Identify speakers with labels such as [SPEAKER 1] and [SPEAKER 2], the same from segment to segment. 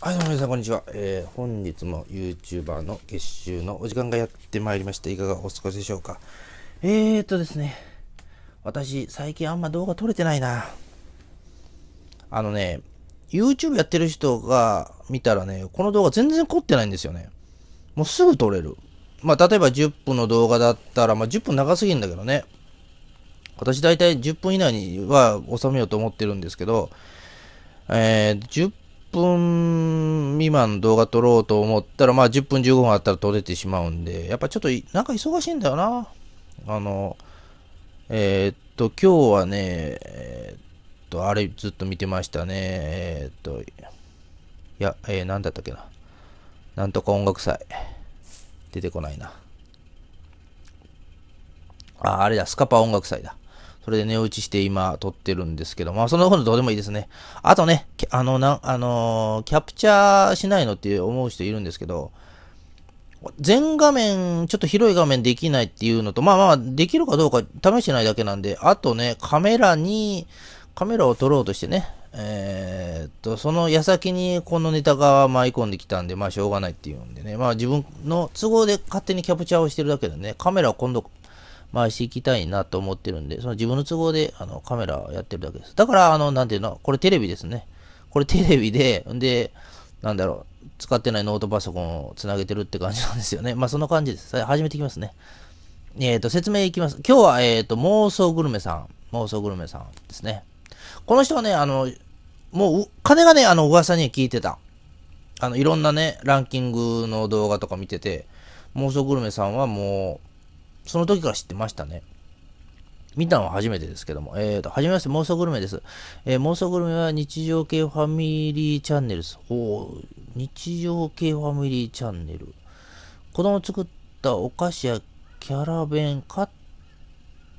[SPEAKER 1] はい、どうも皆さん、こんにちは。えー、本日も YouTuber の月収のお時間がやってまいりました。いかがお過ごしでしょうか。えーとですね、私、最近あんま動画撮れてないな。あのね、YouTube やってる人が見たらね、この動画全然凝ってないんですよね。もうすぐ撮れる。まあ、例えば10分の動画だったら、まあ、10分長すぎんだけどね。私、大体10分以内には収めようと思ってるんですけど、えー、10分未満動画撮ろうと思ったら、まあ10分15分あったら撮れてしまうんで、やっぱちょっとなんか忙しいんだよな。あの、えー、っと、今日はね、えー、っと、あれずっと見てましたね。えー、っと、いや、えー、なんだったっけな。なんとか音楽祭。出てこないな。あ、あれだ、スカパ音楽祭だ。それで寝落ちして今撮ってるんですけど、まあその本どうでもいいですね。あとね、あの、なあのー、キャプチャーしないのって思う人いるんですけど、全画面、ちょっと広い画面できないっていうのと、まあまあ、できるかどうか試してないだけなんで、あとね、カメラに、カメラを撮ろうとしてね、えー、っと、その矢先にこのネタが舞い込んできたんで、まあしょうがないっていうんでね、まあ自分の都合で勝手にキャプチャーをしてるだけでね、カメラを今度回していきたいなと思ってるんで、その自分の都合であのカメラやってるだけです。だから、あの、なんていうの、これテレビですね。これテレビで、んで、なんだろう、使ってないノートパソコンをつなげてるって感じなんですよね。まあ、そんな感じです。始めていきますね。えっ、ー、と、説明いきます。今日は、えっ、ー、と、妄想グルメさん。妄想グルメさんですね。この人はね、あの、もう、金がね、あの、噂に聞いてた。あの、いろんなね、ランキングの動画とか見てて、妄想グルメさんはもう、その時から知ってましたね。見たのは初めてですけども。えっ、ー、と、はじめまして、妄想グルメです。えー、妄想グルメは日常系ファミリーチャンネルです。お日常系ファミリーチャンネル。子供作ったお菓子やキャラ弁、買っ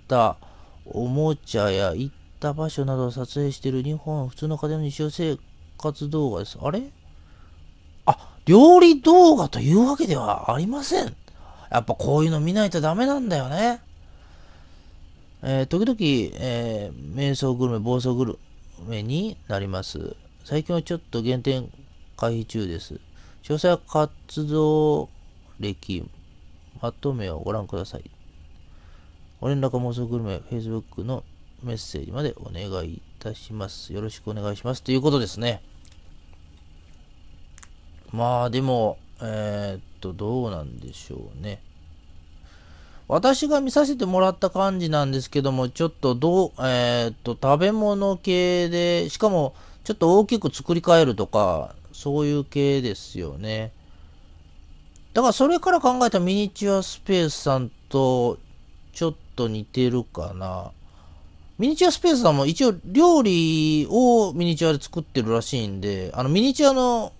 [SPEAKER 1] たおもちゃや行った場所などを撮影している日本普通の家庭の日常生活動画です。あれあ、料理動画というわけではありません。やっぱこういうの見ないとダメなんだよね。えー、時々、えー、瞑想グルメ、暴走グルメになります。最近はちょっと減点回避中です。詳細は活動歴、まとめをご覧ください。ご連絡妄想グルメ、Facebook のメッセージまでお願いいたします。よろしくお願いします。ということですね。まあでも、えー、とどうなんでしょうね。私が見させてもらった感じなんですけども、ちょっとどう、えー、っと、食べ物系で、しかも、ちょっと大きく作り変えるとか、そういう系ですよね。だからそれから考えたミニチュアスペースさんとちょっと似てるかな。ミニチュアスペースさんも一応料理をミニチュアで作ってるらしいんで、あのミニチュアの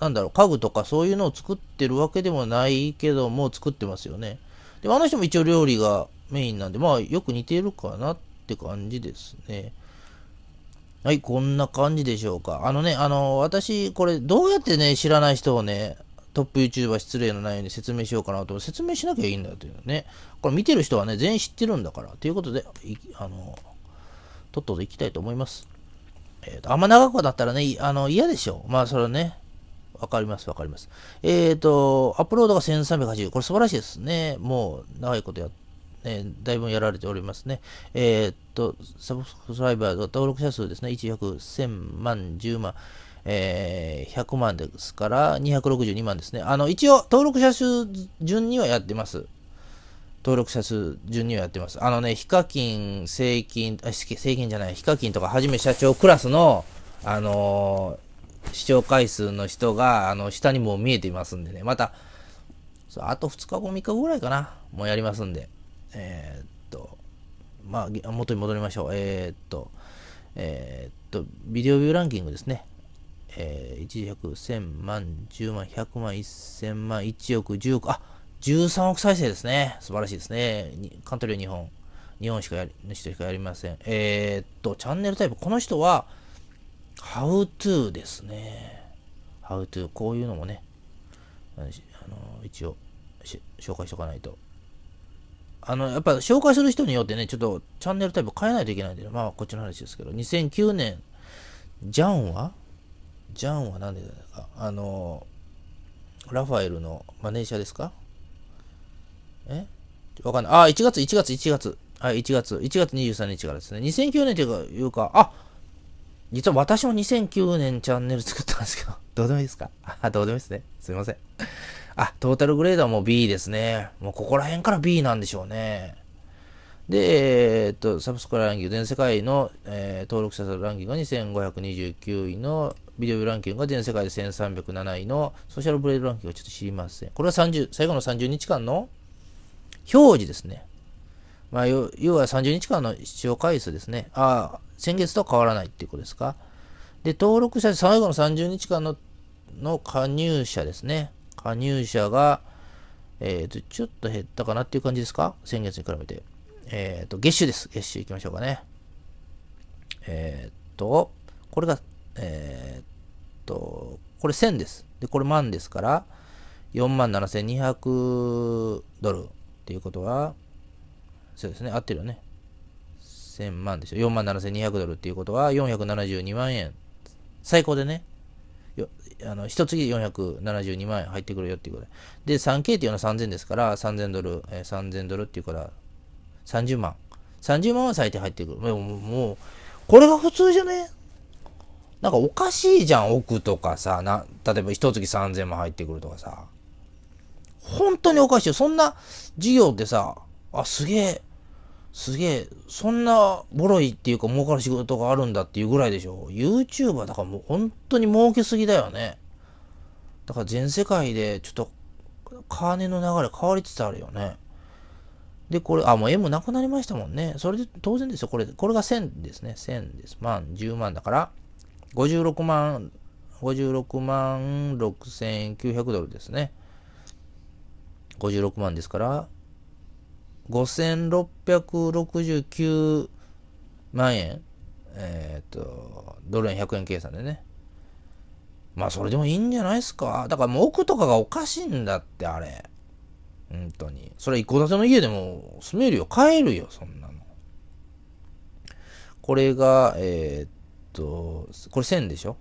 [SPEAKER 1] なんだろう、家具とかそういうのを作ってるわけでもないけども、作ってますよね。でもあの人も一応料理がメインなんで、まあよく似てるかなって感じですね。はい、こんな感じでしょうか。あのね、あの、私、これどうやってね、知らない人をね、トップ YouTuber 失礼のないように説明しようかなと、説明しなきゃいいんだというね。これ見てる人はね、全員知ってるんだから。ということで、あの、とっとと行きたいと思います。えっ、ー、と、あんま長くなったらね、あの、嫌でしょ。まあ、それはね、わかります、わかります。えっ、ー、と、アップロードが1380。これ素晴らしいですね。もう長いことやって。えー、だいぶやられておりますね。えー、っと、サブスクライバーの登録者数ですね、1、100、1000万、10万、えー、100万ですから、262万ですね。あの、一応、登録者数順にはやってます。登録者数順にはやってます。あのね、ヒカキン、セイキン、セイキンじゃない、ヒカキンとかはじめ社長クラスの、あのー聴回数の人が、あの、下にも見えていますんでね、また、あと2日後、3日後ぐらいかな、もうやりますんで、えー、っと、まあ、元に戻りましょう。えー、っと、えー、っと、ビデオビューランキングですね。えー、1 0 1000万、10万、100万、1000万、1億、10億、あ13億再生ですね。素晴らしいですね。カントリーは日本。日本しかやり、の人しかやりません。えー、っと、チャンネルタイプ。この人は、How to ですね。How to こういうのもね、あの一応紹介しとかないと。あの、やっぱ紹介する人によってね、ちょっとチャンネルタイプ変えないといけないんで、まあこっちの話ですけど、2009年、ジャンはジャンは何でだか、あの、ラファエルのマネージャーですかえわかんない。あ、1月、1月、1月。はい、1月、1月23日からですね。2009年というか、いうかあ、実は私も2009年チャンネル作ったんですけど、どうでもいいですかあ、どうでもいいですね。すいません。あ、トータルグレードはもう B ですね。もうここら辺から B なんでしょうね。で、えー、っと、サブスクランキング、全世界の、えー、登録者数ランキングが2529位の、ビデオランキングが全世界で1307位の、ソーシャルブレードランキングはちょっと知りません。これは30、最後の30日間の表示ですね。まあ、要は30日間の視聴回数ですね。ああ、先月と変わらないっていうことですか。で、登録者、最後の30日間のの加入者ですね。加入者が、えっ、ー、と、ちょっと減ったかなっていう感じですか先月に比べて。えっ、ー、と、月収です。月収いきましょうかね。えっ、ー、と、これが、えっと、これ1000です。で、これ万ですから、47,200ドルっていうことは、そうですね、合ってるよね。1000万でしょ。4万7200ドルっていうことは、472万円。最高でね。よあの、一月472万円入ってくるよっていうことで。で、3K っていうのは3000ですから、3000ドル、えー、3000ドルっていうから、30万。30万は最低入ってくる。もう、もうこれが普通じゃねなんかおかしいじゃん、億とかさ、な、例えば一月3000万入ってくるとかさ。本当におかしいよ。そんな事業ってさ、あ、すげえ、すげえ、そんなボロいっていうか儲かる仕事があるんだっていうぐらいでしょ。YouTuber だからもう本当に儲けすぎだよね。だから全世界でちょっと金の流れ変わりつつあるよね。で、これ、あ、もう M なくなりましたもんね。それで当然ですよ。これ、これが1000ですね。1000です。万、10万だから、56万、56万6900ドルですね。56万ですから、5669万円。えっ、ー、と、ドル円100円計算でね。まあ、それでもいいんじゃないですか。だからもう奥とかがおかしいんだって、あれ。本当に。それ一戸建ての家でも住めるよ。買えるよ、そんなの。これが、えー、っと、これ1000でしょ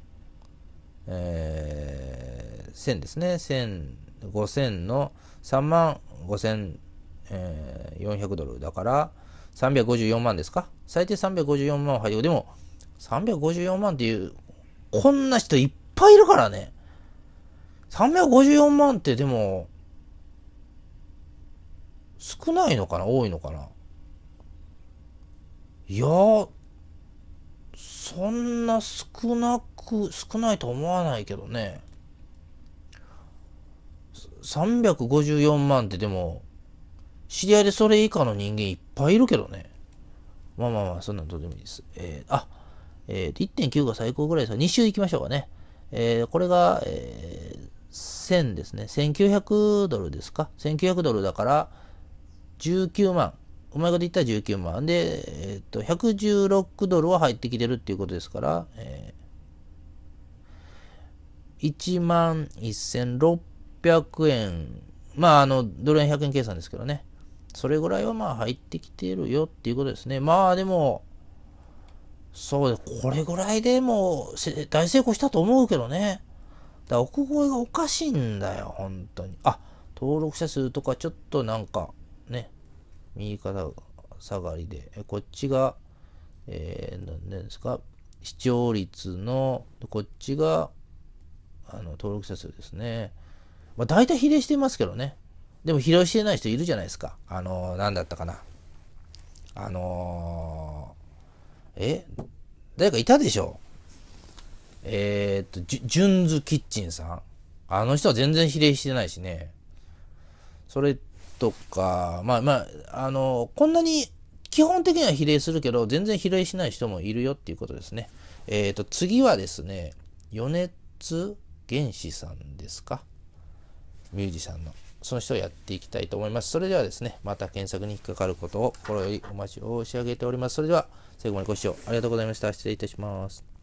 [SPEAKER 1] えー、1000ですね。1000、5000の3万5000えー、400ドルだから354万ですか最低354万配当でも354万っていうこんな人いっぱいいるからね354万ってでも少ないのかな多いのかないやそんな少なく少ないと思わないけどね354万ってでも知り合いでそれ以下の人間いっぱいいるけどね。まあまあまあ、そんなんどうでもいいです。えー、あ、えー、1.9が最高ぐらいです2週行きましょうかね。えー、これが、えー、1000ですね。1900ドルですか。1900ドルだから、19万。お前が言ったら19万。で、えー、っと、116ドルは入ってきてるっていうことですから、えー、1万1600円。まあ、あの、ドル円100円計算ですけどね。それぐらいはまあ入ってきてるよっていうことですね。まあでも、そうで、これぐらいでも大成功したと思うけどね。だ奥越えがおかしいんだよ、本当に。あ、登録者数とかちょっとなんか、ね、右肩下がりで、こっちが、えー、何ですか、視聴率の、こっちが、あの、登録者数ですね。まあ、大体比例してますけどね。でも披露してない人いるじゃないですか。あのー、何だったかな。あのー、え誰かいたでしょえー、っと、ジュンズキッチンさん。あの人は全然比例してないしね。それとか、まあまあ、あのー、こんなに基本的には比例するけど、全然比例しない人もいるよっていうことですね。えっと、次はですね、米津玄師さんですかミュージシャンの。その人をやっていきたいと思います。それではですね、また検索に引っかかることを心よりお待ちを申し上げております。それでは、最後までご視聴ありがとうございました。失礼いたします。